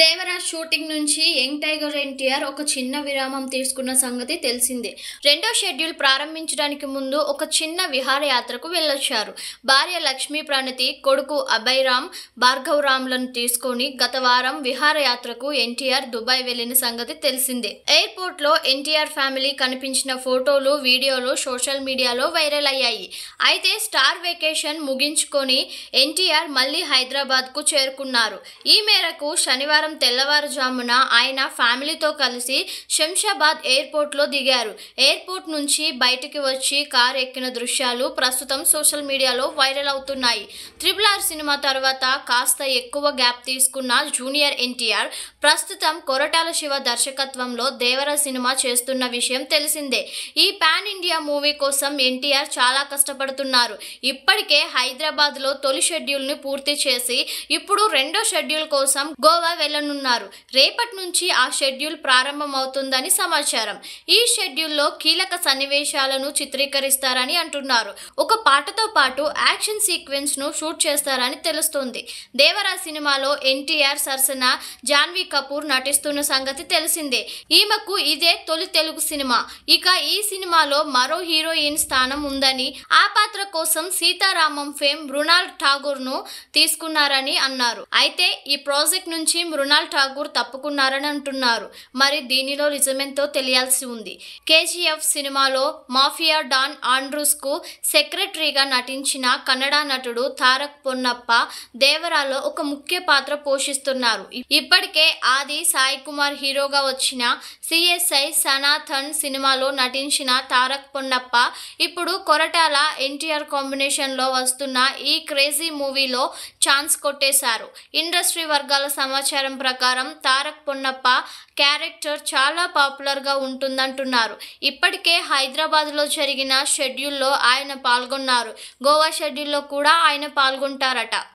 Devaraj shooting నుంచి young tiger NTR ఒక చిన్న విరామం తీసుకున్న సంగతి తెలిసిందే రెండో షెడ్యూల్ ప్రారంభించడానికి ముందు ఒక చిన్న విహారయాత్రకు వెళ్ళొచ్చారు భార్య లక్ష్మీ ప్రణతి కొడుకు అభయరామ్ రామ్లను తీసుకొని గత వారం విహారయాత్రకు ఎన్టీఆర్ దుబాయ్ వెళ్లిన సంగతి తెలిసిందే ఎయిర్పోర్ట్ లో ఎన్టీఆర్ ఫ్యామిలీ కనిపించిన ఫోటోలు వీడియోలు సోషల్ మీడియాలో వైరల్ అయ్యాయి అయితే స్టార్ వెకేషన్ ముగించుకొని ఎన్టీఆర్ మళ్ళీ హైదరాబాద్కు చేరుకున్నారు ఈ మేరకు శనివారం శనివారం తెల్లవారుజామున ఆయన ఫ్యామిలీతో కలిసి శంషాబాద్ ఎయిర్పోర్ట్లో దిగారు ఎయిర్పోర్ట్ నుంచి బయటికి వచ్చి కార్ ఎక్కిన దృశ్యాలు ప్రస్తుతం సోషల్ మీడియాలో వైరల్ అవుతున్నాయి త్రిబుల్ ఆర్ సినిమా తర్వాత కాస్త ఎక్కువ గ్యాప్ తీసుకున్న జూనియర్ ఎన్టీఆర్ ప్రస్తుతం కొరటాల శివ దర్శకత్వంలో దేవర సినిమా చేస్తున్న విషయం తెలిసిందే ఈ పాన్ ఇండియా మూవీ కోసం ఎన్టీఆర్ చాలా కష్టపడుతున్నారు ఇప్పటికే హైదరాబాద్లో తొలి షెడ్యూల్ని పూర్తి చేసి ఇప్పుడు రెండో షెడ్యూల్ కోసం గోవా వెళ్ళారు వెళ్లనున్నారు రేపటి నుంచి ఆ షెడ్యూల్ ప్రారంభమవుతుందని సమాచారం ఈ షెడ్యూల్లో కీలక సన్నివేశాలను చిత్రీకరిస్తారని అంటున్నారు ఒక పాటతో పాటు యాక్షన్ సీక్వెన్స్ ను షూట్ చేస్తారని తెలుస్తుంది దేవరా సినిమాలో ఎన్టీఆర్ సరసన జాన్వీ కపూర్ నటిస్తున్న సంగతి తెలిసిందే ఈమెకు ఇదే తొలి తెలుగు సినిమా ఇక ఈ సినిమాలో మరో హీరోయిన్ స్థానం ఉందని ఆ పాత్ర కోసం సీతారామం ఫేమ్ మృణాల్ ను తీసుకున్నారని అన్నారు అయితే ఈ ప్రాజెక్ట్ నుంచి మృణాల్ ఠాగూర్ తప్పుకున్నారని అంటున్నారు మరి దీనిలో నిజమెంతో తెలియాల్సి ఉంది కేజీఎఫ్ సినిమాలో మాఫియా డాన్ ఆండ్రూస్కు సెక్రటరీగా నటించిన కన్నడ నటుడు తారక్ పొన్నప్ప దేవరాలో ఒక ముఖ్య పాత్ర పోషిస్తున్నారు ఇప్పటికే ఆది సాయి కుమార్ హీరోగా వచ్చిన సిఎస్ఐ సనాథన్ సినిమాలో నటించిన తారక్ పొన్నప్ప ఇప్పుడు కొరటాల ఎన్టీఆర్ కాంబినేషన్లో వస్తున్న ఈ క్రేజీ మూవీలో ఛాన్స్ కొట్టేశారు ఇండస్ట్రీ వర్గాల సమాచారం అభిప్రాయం ప్రకారం తారక్ పొన్నప్ప క్యారెక్టర్ చాలా పాపులర్గా ఉంటుందంటున్నారు ఇప్పటికే హైదరాబాద్లో జరిగిన షెడ్యూల్లో ఆయన పాల్గొన్నారు గోవా షెడ్యూల్లో కూడా ఆయన పాల్గొంటారట